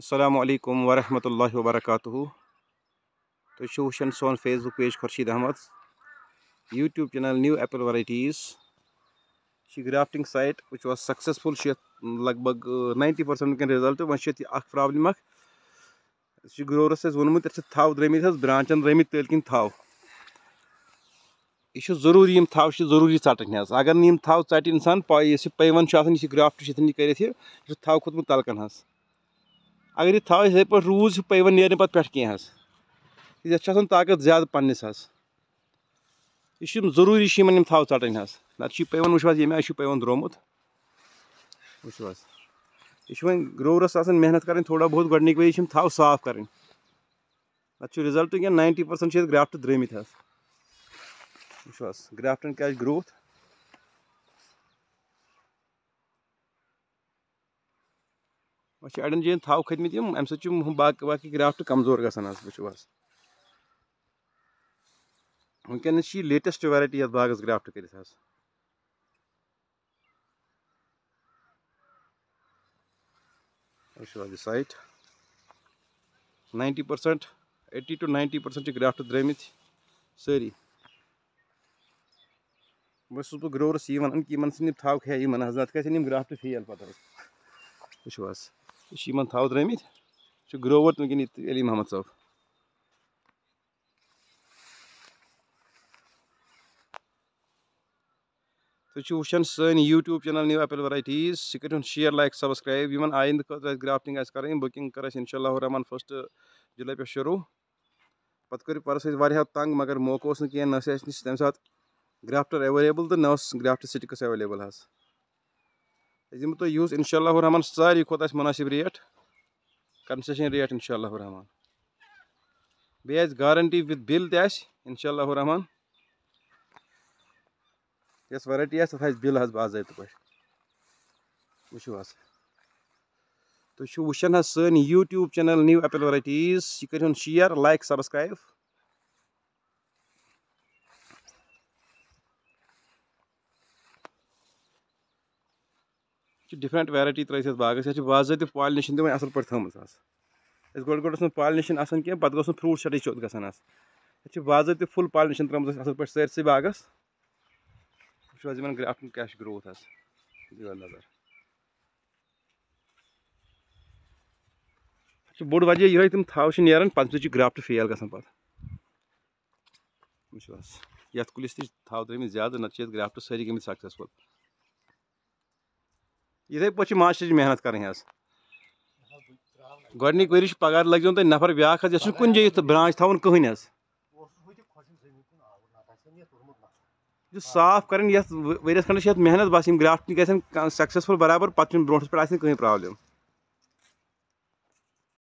असलकम वरहमल वरक तुम सोन Facebook page Khurshid Ahmad YouTube channel new apple varieties grafting site वो वह सक्सेसफुल लग भग नाइन्टी पर्सेंट रिजल्ट वह प्रॉब्लम अख ग्रोरस थव द्रमित ब्रांचन द्रमित तल कि थव यह जरूरी थव जरूरी टिन अगर नव ट इंसान पे पैवन यह ग्राफ्ट कर थव खोत तलकन हज़ اگر یہِ تھاوو یِتھٕے پٲٹھۍ روٗز ہیٚو پیٚیہِ وۄنۍ نیرنہِ پَتہٕ پٮ۪ٹھٕ کینٛہہ حظ یَتھ چھُ آسان طاقت زیادٕ پَننِس حظ یہِ چھُ ضروٗری چھِ یِمَن یِم تھَل ژَٹٕنۍ حظ نَتہٕ چھُ یہِ پیٚوان وٕچھِو حظ ییٚمہِ آیہِ چھُ پیٚوان درٛومُت وٕچھِو حظ یہِ چھُ وۄنۍ گرٛورَس آسان محنت کَرٕنۍ تھوڑا بہت گۄڈنِکۍ ؤری چھِ یِم تھَل صاف کَرٕنۍ نَتہٕ چھُ رِزَلٹ کینٛہہ ناینٹی پٔرسَنٛٹ چھِ ییٚتہِ گرٛافٹ درٛٲمٕتۍ حظ وٕچھِو حظ گرٛافٹَن کیٛاہ چھِ گرٛوتھ وۄنۍ چھِ اَڑٮ۪ن جایَن تھَو کھٔتمٕتۍ یِم اَمہِ سۭتۍ چھِ یِم باقٕے باقٕے گرٛافٹ کمزور گژھان حظ وٕچھِو حظ وٕنکٮ۪نَس چھِ یہِ لیٹٮ۪سٹ وٮ۪رایٹی یَتھ باغَس گرٛافٹ کٔرِتھ حظ وٕچھِو حظ یہِ site ninety percent eighty two ninety percent چھِ گرٛافٹ درٛٲمٕتۍ سٲری وۄنۍ چھُس بہٕ گرٛورَس یی وَنان کہِ یِمَن ژھٕنہِ تھَو کھے یِمَن حظ نَتہٕ گژھن یِم گرٛافٹ فیل پَتہٕ حظ وٕچھِو حظ یہِ چھِ یِمَن تھاو درٛٲمٕتۍ یہِ چھُ گرٛووَر تہٕ وٕنۍکٮ۪ن ییٚتہِ علی محمد صٲب تُہۍ چھِو وٕچھان سٲنۍ YouTube channel new apple varieties سُہ کٔرۍہُن شِیر لایک سَبسکرٛایب یِمَن آیِنٛدٕ خٲطرٕ اَسہِ گرٛافٹِنٛگ آسہِ کَرٕنۍ بُکِنٛگ کَر اَسہِ اِنشاء اللہ رحمان فٔسٹ جُلاے پٮ۪ٹھ شروٗع پَتہٕ کٔرِو پَرُس اَسہِ واریاہو تنٛگ مگر موقعہٕ اوس نہٕ کینٛہہ نہ ٲسۍ اَسہِ نِش تَمہِ ساتہٕ گرٛافٹَر اٮ۪ویلیبٕل تہٕ نہ اوس گرٛافٹہٕ سِٹِکٕس اٮ۪ویلیبٕل حظ दिम तुम यूज इनशालाहमान सारे खुद मुनासिब रेट कन्सेशन रेट इनशालाहमान बेहद गारंटी विद बिल तनशालाहमान इस वैरायटी है तथा आज बिल हज बाजा पे वो तुम वन सन channel new apple varieties varieties कर share like subscribe different variety तर्स बागस ये बात पालनेशन तमें असल पे थम गोड ग पालनेशन पॉलिनेशन आसान कह पे गो फ्रूट शर्टेज ग ये बात फुल पॉलिनेशन तर्म असल पे सारे बागस वो क्या ग्रोथ दिव नजर बोड़ वजह ये तम थव नान पे ग्राफ्ट फेल ग ये कुलिस थव ज्यादा ना ग्राफ्ट सारी गई सक्सेसफुल यथे पे मास्टर मेहनत कर गोडनिक वरी पगार लगजो तो तुम नफर ये कुन जो ब्रांच थवन कहें साफ कर वरीस खंडस मेहनत बस ग्राफ्ट गक्सेसफुल बराबर पे ब्रोस पे कहीं प्रॉब्लम